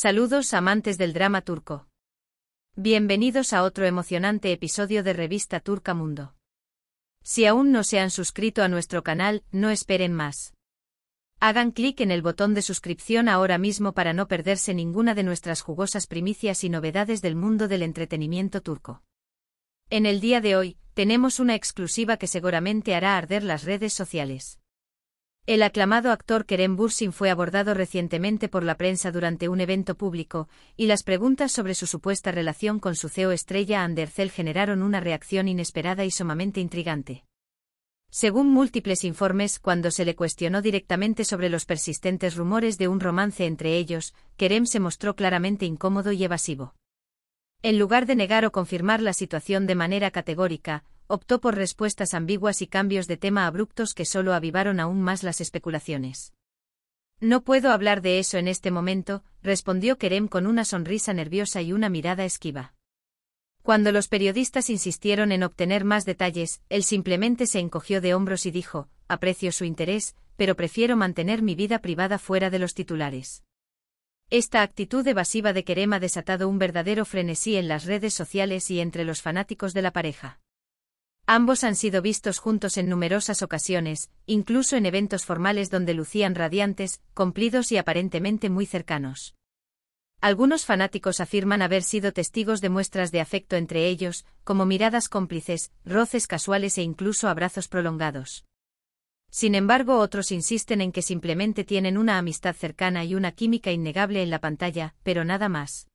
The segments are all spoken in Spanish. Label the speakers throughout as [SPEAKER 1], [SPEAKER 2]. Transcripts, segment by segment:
[SPEAKER 1] Saludos amantes del drama turco. Bienvenidos a otro emocionante episodio de Revista Turca Mundo. Si aún no se han suscrito a nuestro canal, no esperen más. Hagan clic en el botón de suscripción ahora mismo para no perderse ninguna de nuestras jugosas primicias y novedades del mundo del entretenimiento turco. En el día de hoy, tenemos una exclusiva que seguramente hará arder las redes sociales. El aclamado actor Kerem Bursin fue abordado recientemente por la prensa durante un evento público, y las preguntas sobre su supuesta relación con su CEO estrella Andercel generaron una reacción inesperada y sumamente intrigante. Según múltiples informes, cuando se le cuestionó directamente sobre los persistentes rumores de un romance entre ellos, Kerem se mostró claramente incómodo y evasivo. En lugar de negar o confirmar la situación de manera categórica, optó por respuestas ambiguas y cambios de tema abruptos que solo avivaron aún más las especulaciones. No puedo hablar de eso en este momento, respondió Kerem con una sonrisa nerviosa y una mirada esquiva. Cuando los periodistas insistieron en obtener más detalles, él simplemente se encogió de hombros y dijo, aprecio su interés, pero prefiero mantener mi vida privada fuera de los titulares. Esta actitud evasiva de Kerem ha desatado un verdadero frenesí en las redes sociales y entre los fanáticos de la pareja. Ambos han sido vistos juntos en numerosas ocasiones, incluso en eventos formales donde lucían radiantes, cumplidos y aparentemente muy cercanos. Algunos fanáticos afirman haber sido testigos de muestras de afecto entre ellos, como miradas cómplices, roces casuales e incluso abrazos prolongados. Sin embargo, otros insisten en que simplemente tienen una amistad cercana y una química innegable en la pantalla, pero nada más.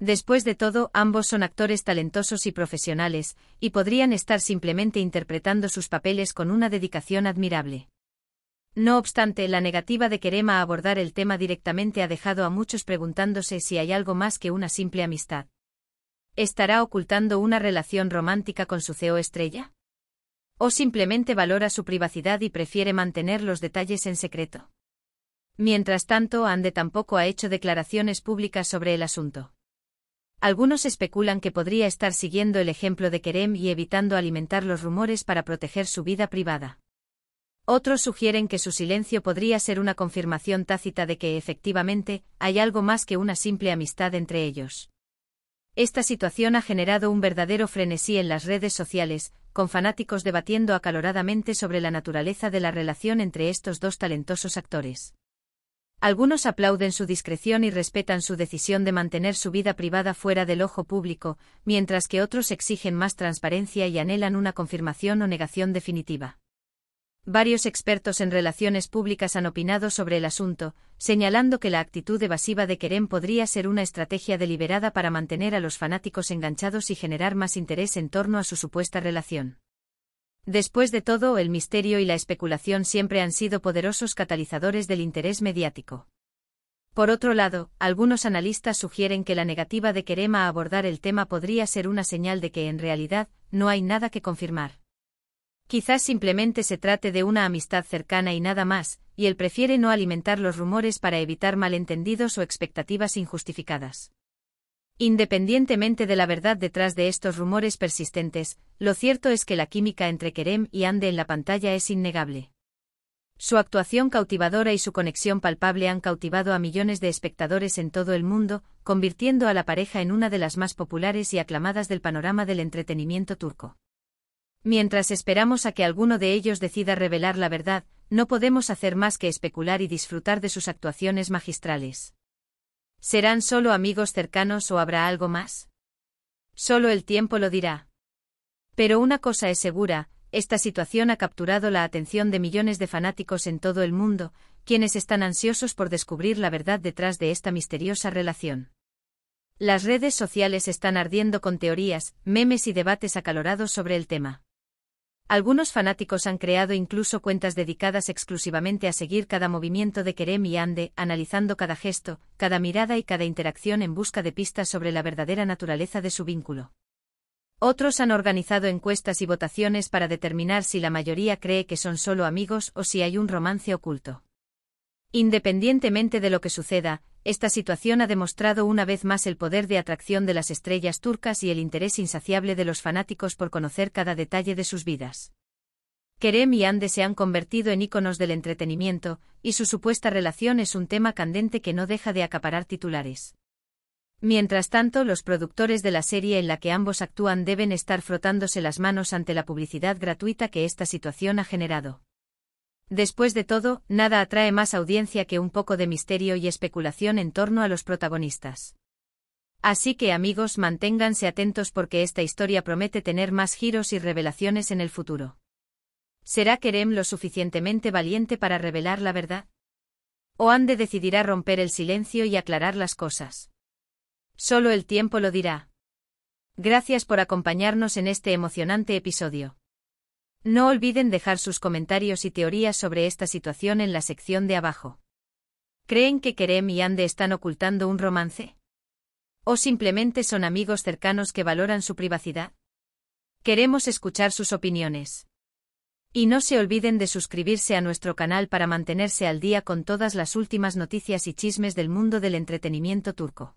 [SPEAKER 1] Después de todo, ambos son actores talentosos y profesionales, y podrían estar simplemente interpretando sus papeles con una dedicación admirable. No obstante, la negativa de Kerema a abordar el tema directamente ha dejado a muchos preguntándose si hay algo más que una simple amistad. ¿Estará ocultando una relación romántica con su CEO estrella? ¿O simplemente valora su privacidad y prefiere mantener los detalles en secreto? Mientras tanto, Ande tampoco ha hecho declaraciones públicas sobre el asunto. Algunos especulan que podría estar siguiendo el ejemplo de Kerem y evitando alimentar los rumores para proteger su vida privada. Otros sugieren que su silencio podría ser una confirmación tácita de que efectivamente hay algo más que una simple amistad entre ellos. Esta situación ha generado un verdadero frenesí en las redes sociales, con fanáticos debatiendo acaloradamente sobre la naturaleza de la relación entre estos dos talentosos actores. Algunos aplauden su discreción y respetan su decisión de mantener su vida privada fuera del ojo público, mientras que otros exigen más transparencia y anhelan una confirmación o negación definitiva. Varios expertos en relaciones públicas han opinado sobre el asunto, señalando que la actitud evasiva de Kerem podría ser una estrategia deliberada para mantener a los fanáticos enganchados y generar más interés en torno a su supuesta relación. Después de todo, el misterio y la especulación siempre han sido poderosos catalizadores del interés mediático. Por otro lado, algunos analistas sugieren que la negativa de Kerema a abordar el tema podría ser una señal de que en realidad no hay nada que confirmar. Quizás simplemente se trate de una amistad cercana y nada más, y él prefiere no alimentar los rumores para evitar malentendidos o expectativas injustificadas. Independientemente de la verdad detrás de estos rumores persistentes, lo cierto es que la química entre Kerem y Ande en la pantalla es innegable. Su actuación cautivadora y su conexión palpable han cautivado a millones de espectadores en todo el mundo, convirtiendo a la pareja en una de las más populares y aclamadas del panorama del entretenimiento turco. Mientras esperamos a que alguno de ellos decida revelar la verdad, no podemos hacer más que especular y disfrutar de sus actuaciones magistrales. ¿Serán solo amigos cercanos o habrá algo más? Solo el tiempo lo dirá. Pero una cosa es segura, esta situación ha capturado la atención de millones de fanáticos en todo el mundo, quienes están ansiosos por descubrir la verdad detrás de esta misteriosa relación. Las redes sociales están ardiendo con teorías, memes y debates acalorados sobre el tema. Algunos fanáticos han creado incluso cuentas dedicadas exclusivamente a seguir cada movimiento de Kerem y Ande, analizando cada gesto, cada mirada y cada interacción en busca de pistas sobre la verdadera naturaleza de su vínculo. Otros han organizado encuestas y votaciones para determinar si la mayoría cree que son solo amigos o si hay un romance oculto. Independientemente de lo que suceda, esta situación ha demostrado una vez más el poder de atracción de las estrellas turcas y el interés insaciable de los fanáticos por conocer cada detalle de sus vidas. Kerem y Ande se han convertido en íconos del entretenimiento, y su supuesta relación es un tema candente que no deja de acaparar titulares. Mientras tanto, los productores de la serie en la que ambos actúan deben estar frotándose las manos ante la publicidad gratuita que esta situación ha generado. Después de todo, nada atrae más audiencia que un poco de misterio y especulación en torno a los protagonistas. Así que amigos, manténganse atentos porque esta historia promete tener más giros y revelaciones en el futuro. ¿Será Kerem lo suficientemente valiente para revelar la verdad? ¿O Ande decidirá romper el silencio y aclarar las cosas? Solo el tiempo lo dirá. Gracias por acompañarnos en este emocionante episodio. No olviden dejar sus comentarios y teorías sobre esta situación en la sección de abajo. ¿Creen que Kerem y Ande están ocultando un romance? ¿O simplemente son amigos cercanos que valoran su privacidad? Queremos escuchar sus opiniones. Y no se olviden de suscribirse a nuestro canal para mantenerse al día con todas las últimas noticias y chismes del mundo del entretenimiento turco.